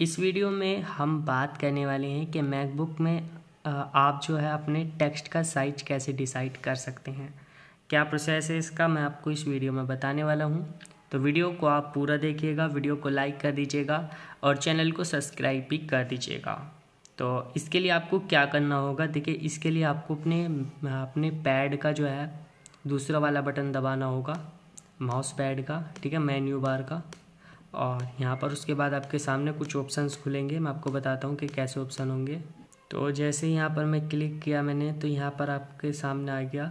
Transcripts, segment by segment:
इस वीडियो में हम बात करने वाले हैं कि मैकबुक में आप जो है अपने टेक्स्ट का साइज कैसे डिसाइड कर सकते हैं क्या प्रोसेस है इसका मैं आपको इस वीडियो में बताने वाला हूँ तो वीडियो को आप पूरा देखिएगा वीडियो को लाइक कर दीजिएगा और चैनल को सब्सक्राइब भी कर दीजिएगा तो इसके लिए आपको क्या करना होगा देखिए इसके लिए आपको अपने अपने पैड का जो है दूसरा वाला बटन दबाना होगा माउस पैड का ठीक है मेन्यू बार का और यहाँ पर उसके बाद आपके सामने कुछ ऑप्शंस खुलेंगे मैं आपको बताता हूँ कि कैसे ऑप्शन होंगे तो जैसे यहाँ पर मैं क्लिक किया मैंने तो यहाँ पर आपके सामने आ गया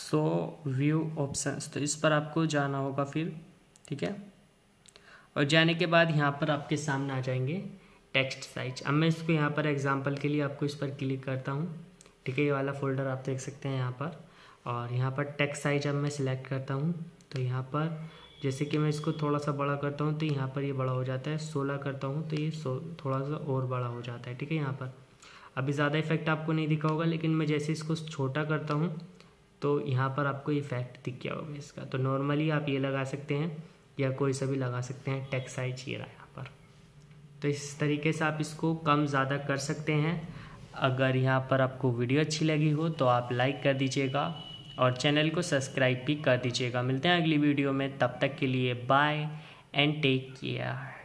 सो व्यू ऑप्शंस तो इस पर आपको जाना होगा फिर ठीक है और जाने के बाद यहाँ पर आपके सामने आ जाएंगे टेक्स्ट साइज अब मैं इसको यहाँ पर एग्जाम्पल के लिए आपको इस पर क्लिक करता हूँ ठीक है ये वाला फोल्डर आप देख सकते हैं यहाँ पर और यहाँ पर टेक्स्ट साइज अब मैं सिलेक्ट करता हूँ तो यहाँ पर जैसे कि मैं इसको थोड़ा सा बड़ा करता हूँ तो यहाँ पर ये बड़ा हो जाता है सोलह करता हूँ तो ये सो थोड़ा सा और बड़ा हो जाता है ठीक है यहाँ पर अभी ज़्यादा इफेक्ट आपको नहीं दिखा होगा लेकिन मैं जैसे इसको छोटा करता हूँ तो यहाँ पर आपको इफेक्ट दिख गया होगा इसका तो नॉर्मली आप ये लगा सकते हैं या कोई सा भी लगा सकते हैं टेक्स चीरा ये रहा यहाँ पर तो इस तरीके से आप इसको कम ज़्यादा कर सकते हैं अगर यहाँ पर आपको वीडियो अच्छी लगी हो तो आप लाइक कर दीजिएगा और चैनल को सब्सक्राइब भी कर दीजिएगा मिलते हैं अगली वीडियो में तब तक के लिए बाय एंड टेक केयर